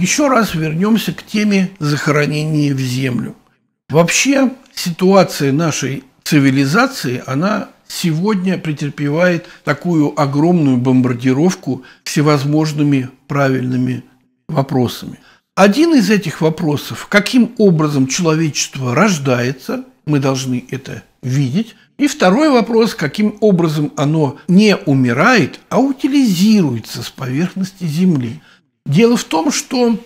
Еще раз вернемся к теме захоронения в землю. Вообще ситуация нашей цивилизации, она сегодня претерпевает такую огромную бомбардировку всевозможными правильными вопросами. Один из этих вопросов, каким образом человечество рождается, мы должны это видеть. И второй вопрос, каким образом оно не умирает, а утилизируется с поверхности Земли. Дело в том, что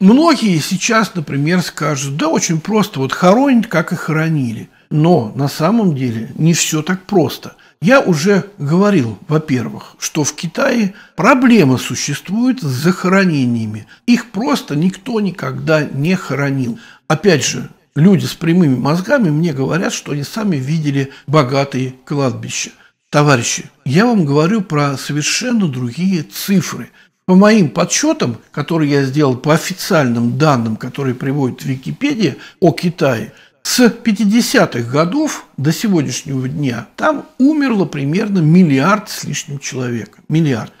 многие сейчас, например, скажут, да очень просто, вот хоронят, как и хоронили. Но на самом деле не все так просто. Я уже говорил, во-первых, что в Китае проблема существует с захоронениями. Их просто никто никогда не хоронил. Опять же, люди с прямыми мозгами мне говорят, что они сами видели богатые кладбища. Товарищи, я вам говорю про совершенно другие цифры – по моим подсчетам, которые я сделал по официальным данным, которые приводит Википедия о Китае, с 50-х годов до сегодняшнего дня там умерло примерно миллиард с лишним человек. Миллиард.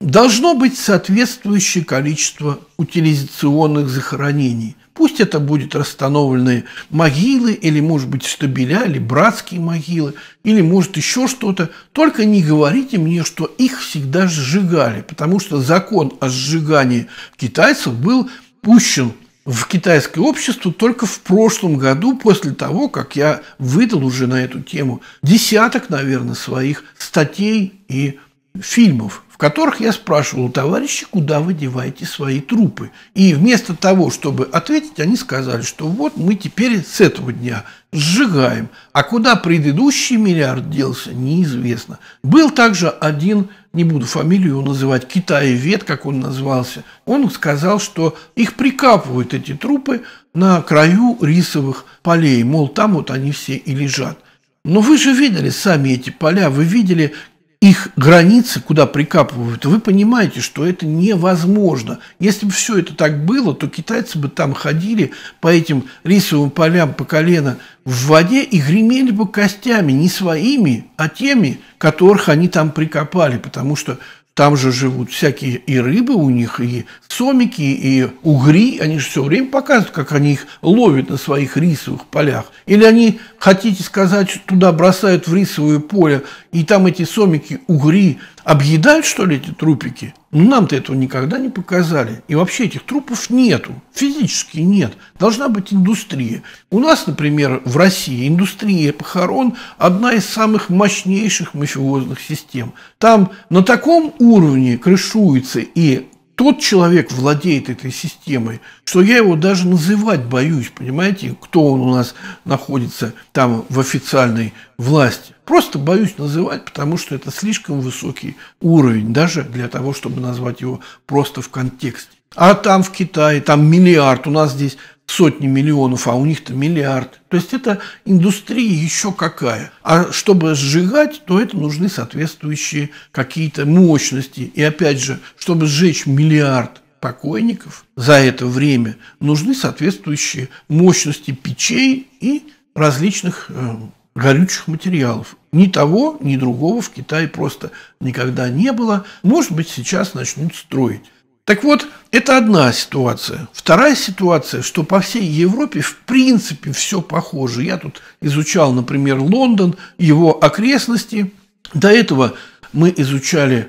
Должно быть соответствующее количество утилизационных захоронений. Пусть это будут расстановленные могилы, или, может быть, штабеля, или братские могилы, или, может, еще что-то. Только не говорите мне, что их всегда сжигали, потому что закон о сжигании китайцев был пущен в китайское общество только в прошлом году, после того, как я выдал уже на эту тему десяток, наверное, своих статей и фильмов которых я спрашивал, товарищи, куда вы деваете свои трупы? И вместо того, чтобы ответить, они сказали, что вот мы теперь с этого дня сжигаем. А куда предыдущий миллиард делся, неизвестно. Был также один, не буду фамилию называть, китаевед, как он назвался. Он сказал, что их прикапывают, эти трупы, на краю рисовых полей. Мол, там вот они все и лежат. Но вы же видели сами эти поля, вы видели, их границы, куда прикапывают, вы понимаете, что это невозможно. Если бы все это так было, то китайцы бы там ходили по этим рисовым полям по колено в воде и гремели бы костями не своими, а теми, которых они там прикопали, потому что там же живут всякие и рыбы у них, и сомики, и угри. Они же все время показывают, как они их ловят на своих рисовых полях. Или они, хотите сказать, туда бросают в рисовое поле, и там эти сомики, угри, Объедают, что ли, эти трупики? Ну, нам-то этого никогда не показали. И вообще этих трупов нету, физически нет. Должна быть индустрия. У нас, например, в России индустрия похорон – одна из самых мощнейших мафиозных систем. Там на таком уровне крышуется и тот человек владеет этой системой, что я его даже называть боюсь, понимаете, кто он у нас находится там в официальной власти. Просто боюсь называть, потому что это слишком высокий уровень, даже для того, чтобы назвать его просто в контексте. А там в Китае, там миллиард, у нас здесь сотни миллионов, а у них-то миллиард. То есть это индустрия еще какая. А чтобы сжигать, то это нужны соответствующие какие-то мощности. И опять же, чтобы сжечь миллиард покойников за это время, нужны соответствующие мощности печей и различных э, горючих материалов. Ни того, ни другого в Китае просто никогда не было. Может быть, сейчас начнут строить. Так вот, это одна ситуация. Вторая ситуация, что по всей Европе в принципе все похоже. Я тут изучал, например, Лондон, его окрестности. До этого мы изучали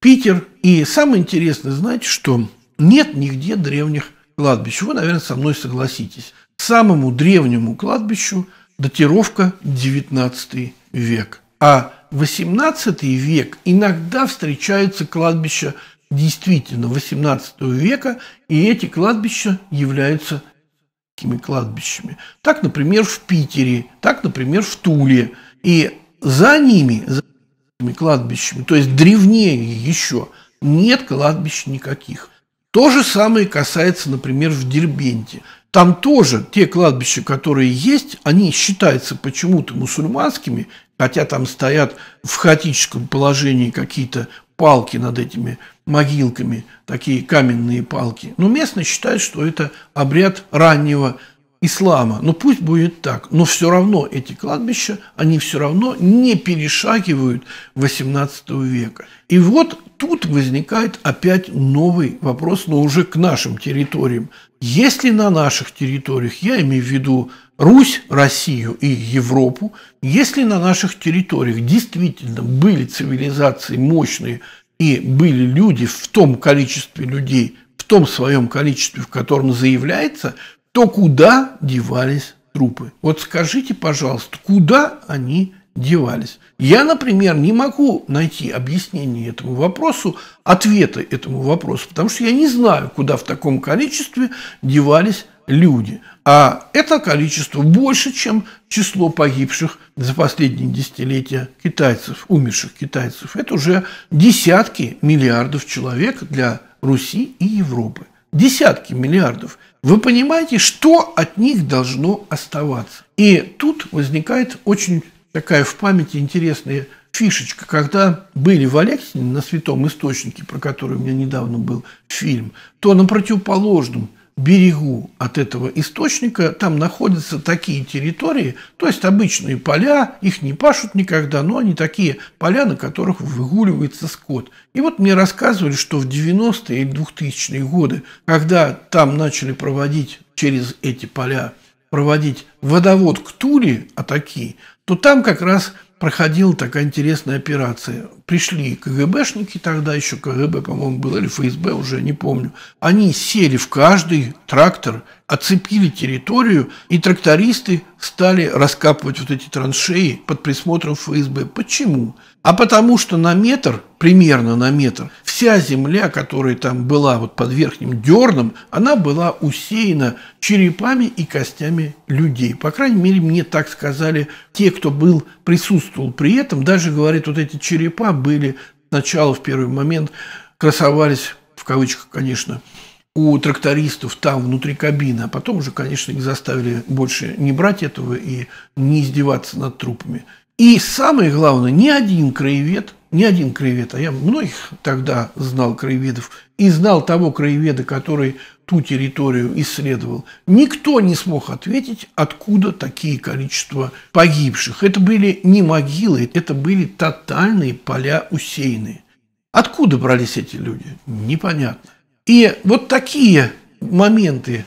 Питер. И самое интересное, знаете, что нет нигде древних кладбищ. Вы, наверное, со мной согласитесь. Самому древнему кладбищу датировка 19 век. А 18 век иногда встречаются кладбища – действительно XVIII века, и эти кладбища являются такими кладбищами. Так, например, в Питере, так, например, в Туле. И за ними, за этими кладбищами, то есть древнее еще, нет кладбищ никаких. То же самое касается, например, в Дербенте. Там тоже те кладбища, которые есть, они считаются почему-то мусульманскими, хотя там стоят в хаотическом положении какие-то палки над этими могилками, такие каменные палки. Но ну, местные считают, что это обряд раннего ислама. но ну, пусть будет так, но все равно эти кладбища, они все равно не перешагивают 18 века. И вот тут возникает опять новый вопрос, но уже к нашим территориям. Если на наших территориях, я имею в виду Русь, Россию и Европу, если на наших территориях действительно были цивилизации мощные и были люди в том количестве людей, в том своем количестве, в котором заявляется, то куда девались трупы? Вот скажите, пожалуйста, куда они девались? Я, например, не могу найти объяснение этому вопросу, ответа этому вопросу, потому что я не знаю, куда в таком количестве девались люди. А это количество больше, чем число погибших за последние десятилетия китайцев, умерших китайцев. Это уже десятки миллиардов человек для Руси и Европы. Десятки миллиардов. Вы понимаете, что от них должно оставаться? И тут возникает очень такая в памяти интересная фишечка, когда были в Алексине на Святом Источнике, про который у меня недавно был фильм, то на противоположном – берегу от этого источника там находятся такие территории, то есть обычные поля, их не пашут никогда, но они такие поля, на которых выгуливается скот. И вот мне рассказывали, что в 90-е и 2000-е годы, когда там начали проводить через эти поля, проводить водовод к Туре, атаки, то там как раз проходила такая интересная операция пришли КГБшники тогда, еще КГБ, по-моему, было, или ФСБ, уже не помню. Они сели в каждый трактор, оцепили территорию, и трактористы стали раскапывать вот эти траншеи под присмотром ФСБ. Почему? А потому что на метр, примерно на метр, вся земля, которая там была вот под верхним дерном, она была усеяна черепами и костями людей. По крайней мере, мне так сказали те, кто был, присутствовал при этом, даже, говорит вот эти черепа были сначала, в первый момент, красовались, в кавычках, конечно, у трактористов там внутри кабины, а потом уже, конечно, их заставили больше не брать этого и не издеваться над трупами. И самое главное, ни один краевед, ни один краевед, а я многих тогда знал краеведов, и знал того краеведа, который ту территорию исследовал, никто не смог ответить, откуда такие количества погибших. Это были не могилы, это были тотальные поля усеянные. Откуда брались эти люди? Непонятно. И вот такие моменты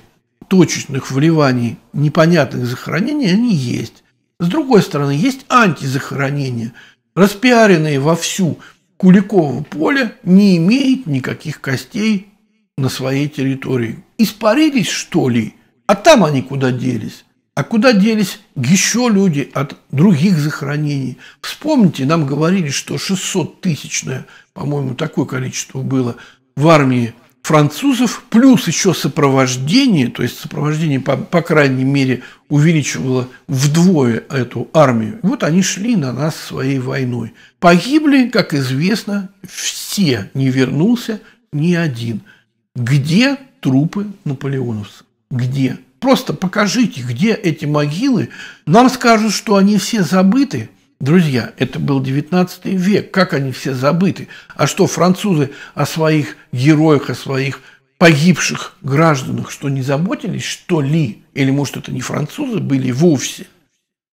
точечных вливаний непонятных захоронений, они есть. С другой стороны, есть антизахоронения, распиаренные вовсю Куликово поле не имеет никаких костей на своей территории. Испарились, что ли? А там они куда делись? А куда делись еще люди от других захоронений? Вспомните, нам говорили, что 600 тысячное, по-моему, такое количество было в армии французов, плюс еще сопровождение, то есть сопровождение, по, по крайней мере, увеличивало вдвое эту армию. Вот они шли на нас своей войной. Погибли, как известно, все, не вернулся ни один – где трупы наполеоновцев? Где? Просто покажите, где эти могилы. Нам скажут, что они все забыты. Друзья, это был 19 век. Как они все забыты? А что, французы о своих героях, о своих погибших гражданах, что не заботились, что ли? Или, может, это не французы были вовсе?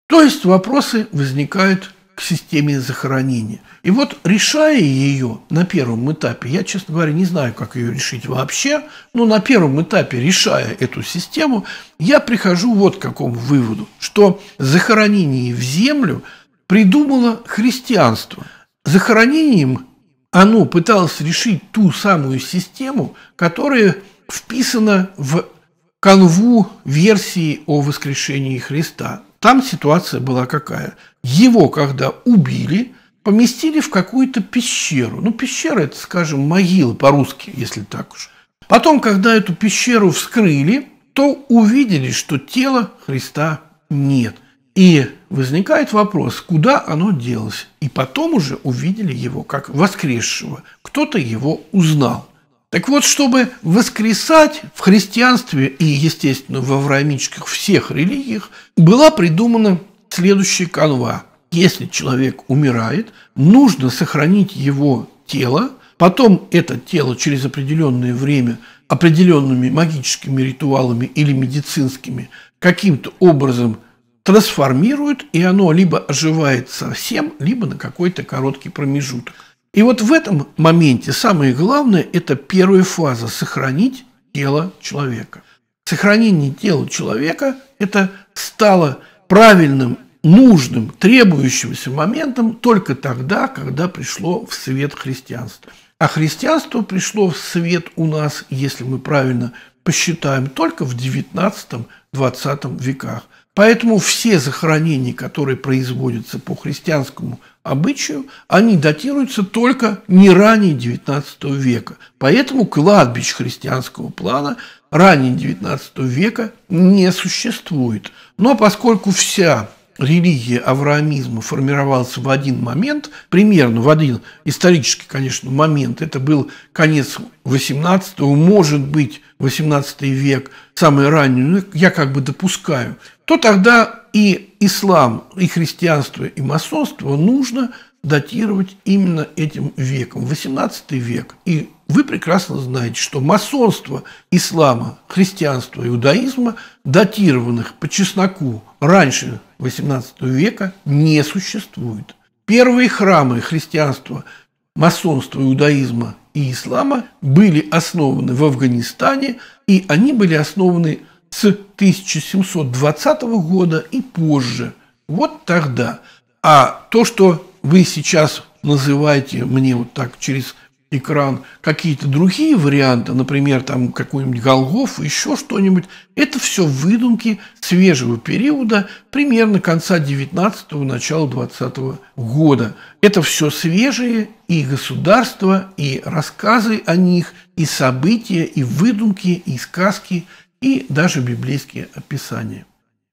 То есть вопросы возникают к системе захоронения. И вот решая ее на первом этапе, я, честно говоря, не знаю, как ее решить вообще, но на первом этапе, решая эту систему, я прихожу вот к какому выводу, что захоронение в землю придумало христианство. Захоронением оно пыталось решить ту самую систему, которая вписана в канву версии о воскрешении Христа. Там ситуация была какая? Его, когда убили, поместили в какую-то пещеру. Ну, пещера – это, скажем, могила по-русски, если так уж. Потом, когда эту пещеру вскрыли, то увидели, что тела Христа нет. И возникает вопрос, куда оно делось? И потом уже увидели его как воскресшего. Кто-то его узнал. Так вот, чтобы воскресать в христианстве и, естественно, во авраамических всех религиях, была придумана следующая канва. Если человек умирает, нужно сохранить его тело, потом это тело через определенное время определенными магическими ритуалами или медицинскими каким-то образом трансформирует, и оно либо оживает совсем, либо на какой-то короткий промежуток. И вот в этом моменте самое главное – это первая фаза – сохранить тело человека. Сохранение тела человека – это стало правильным, нужным, требующимся моментом только тогда, когда пришло в свет христианство. А христианство пришло в свет у нас, если мы правильно посчитаем, только в XIX-XX веках – Поэтому все захоронения, которые производятся по христианскому обычаю, они датируются только не ранее XIX века. Поэтому кладбищ христианского плана ранее XIX века не существует. Но поскольку вся религия авраамизма формировался в один момент, примерно в один исторический, конечно, момент, это был конец 18 может быть, 18 век, самый ранний, ну, я как бы допускаю, то тогда и ислам, и христианство, и масонство нужно датировать именно этим веком, 18 век. И вы прекрасно знаете, что масонство ислама, христианства, иудаизма, датированных по чесноку раньше 18 века, не существует. Первые храмы христианства, масонства, иудаизма и ислама были основаны в Афганистане, и они были основаны с 1720 года и позже. Вот тогда. А то, что вы сейчас называете мне вот так через экран какие-то другие варианты, например, там какой-нибудь Голгоф, еще что-нибудь, это все выдумки свежего периода, примерно конца 19-го, начала 20 -го года. Это все свежие и государства, и рассказы о них, и события, и выдумки, и сказки, и даже библейские описания.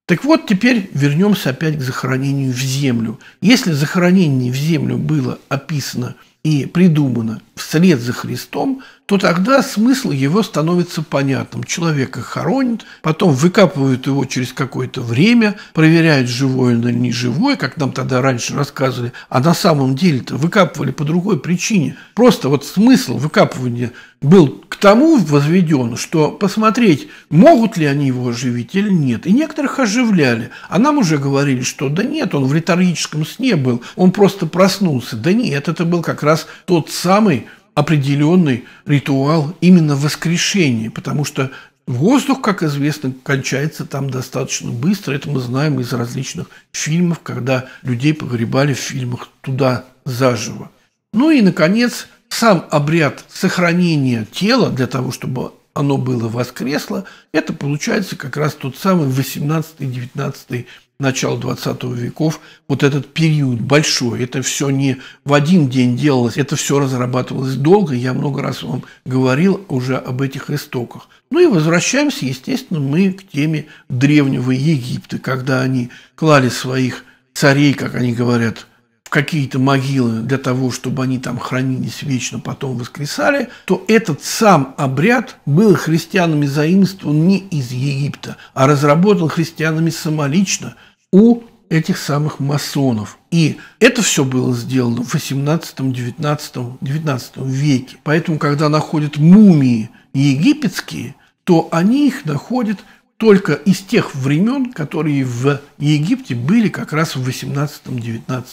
Так вот, теперь вернемся опять к захоронению в землю. Если захоронение в землю было описано и придумано вслед за Христом, то тогда смысл его становится понятным. Человека хоронят, потом выкапывают его через какое-то время, проверяют, живой он или не живой, как нам тогда раньше рассказывали. А на самом деле-то выкапывали по другой причине. Просто вот смысл выкапывания был к тому возведен, что посмотреть, могут ли они его оживить или нет. И некоторых оживляли. А нам уже говорили, что да нет, он в риторическом сне был, он просто проснулся. Да нет, это был как раз тот самый определенный ритуал именно воскрешения, потому что воздух, как известно, кончается там достаточно быстро. Это мы знаем из различных фильмов, когда людей погребали в фильмах туда заживо. Ну и, наконец, сам обряд сохранения тела для того, чтобы оно было воскресло, это получается как раз тот самый 18-19 начала 20 веков, вот этот период большой, это все не в один день делалось, это все разрабатывалось долго, я много раз вам говорил уже об этих истоках. Ну и возвращаемся, естественно, мы к теме Древнего Египта, когда они клали своих царей, как они говорят, в какие-то могилы для того, чтобы они там хранились вечно, потом воскресали, то этот сам обряд был христианами заимствован не из Египта, а разработан христианами самолично – у этих самых масонов. И это все было сделано в 18, 19, 19 веке. Поэтому, когда находят мумии египетские, то они их находят только из тех времен, которые в Египте были как раз в 18-19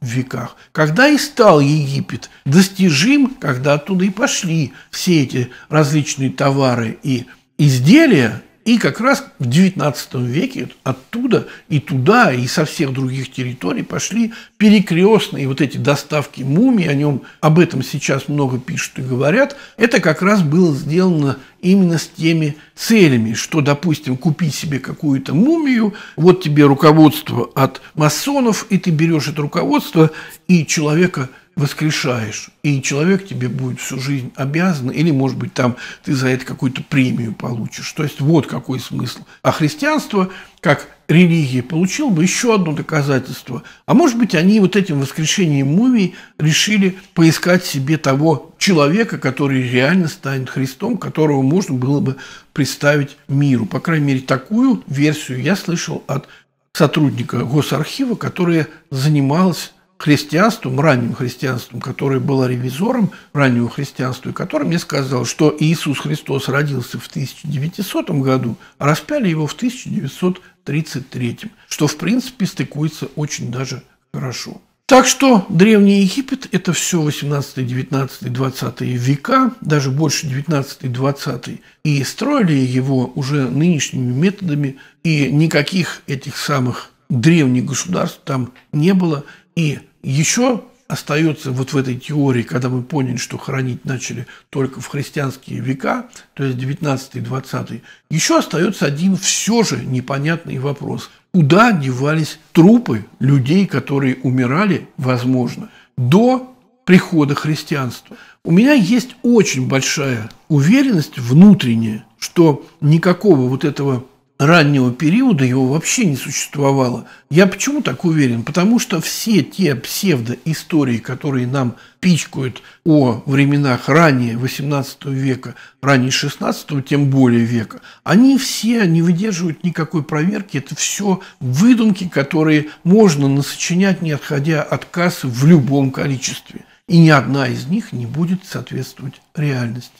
веках. Когда и стал Египет достижим, когда оттуда и пошли все эти различные товары и изделия, и как раз в XIX веке оттуда и туда, и со всех других территорий пошли перекрестные вот эти доставки мумий, о нем об этом сейчас много пишут и говорят. Это как раз было сделано именно с теми целями, что, допустим, купить себе какую-то мумию, вот тебе руководство от масонов, и ты берешь это руководство и человека – воскрешаешь, и человек тебе будет всю жизнь обязан, или, может быть, там ты за это какую-то премию получишь. То есть вот какой смысл. А христианство, как религия, получил бы еще одно доказательство. А может быть, они вот этим воскрешением мумий решили поискать себе того человека, который реально станет Христом, которого можно было бы представить миру. По крайней мере, такую версию я слышал от сотрудника госархива, которая занималась христианством, ранним христианством, которое было ревизором раннего христианства, и который мне сказал, что Иисус Христос родился в 1900 году, а распяли его в 1933, что, в принципе, стыкуется очень даже хорошо. Так что Древний Египет – это все 18, 19, 20 века, даже больше 19, 20, и строили его уже нынешними методами, и никаких этих самых древних государств там не было, и еще остается вот в этой теории, когда мы поняли, что хоронить начали только в христианские века, то есть 19-20, еще остается один все же непонятный вопрос. Куда девались трупы людей, которые умирали, возможно, до прихода христианства? У меня есть очень большая уверенность внутренняя, что никакого вот этого раннего периода его вообще не существовало. Я почему так уверен? Потому что все те псевдоистории, которые нам пичкают о временах ранее 18 века, ранее 16 тем более века, они все не выдерживают никакой проверки. Это все выдумки, которые можно насочинять, не отходя от кассы в любом количестве. И ни одна из них не будет соответствовать реальности.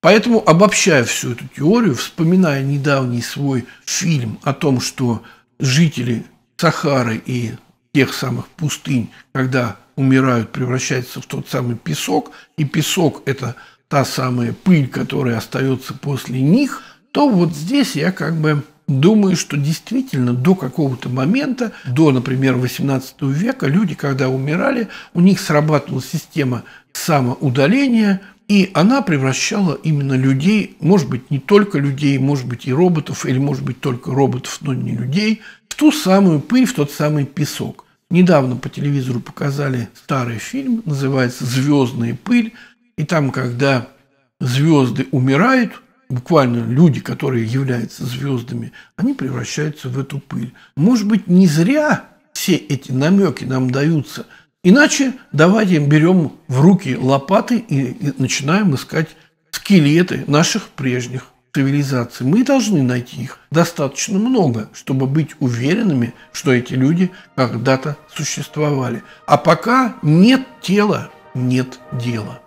Поэтому, обобщая всю эту теорию, вспоминая недавний свой фильм о том, что жители Сахары и тех самых пустынь, когда умирают, превращаются в тот самый песок, и песок – это та самая пыль, которая остается после них, то вот здесь я как бы думаю, что действительно до какого-то момента, до, например, 18 века, люди, когда умирали, у них срабатывала система самоудаления, и она превращала именно людей, может быть, не только людей, может быть, и роботов, или, может быть, только роботов, но не людей, в ту самую пыль, в тот самый песок. Недавно по телевизору показали старый фильм, называется «Звездная пыль», и там, когда звезды умирают, буквально люди, которые являются звездами, они превращаются в эту пыль. Может быть, не зря все эти намеки нам даются – Иначе давайте берем в руки лопаты и начинаем искать скелеты наших прежних цивилизаций. Мы должны найти их достаточно много, чтобы быть уверенными, что эти люди когда-то существовали. А пока нет тела, нет дела.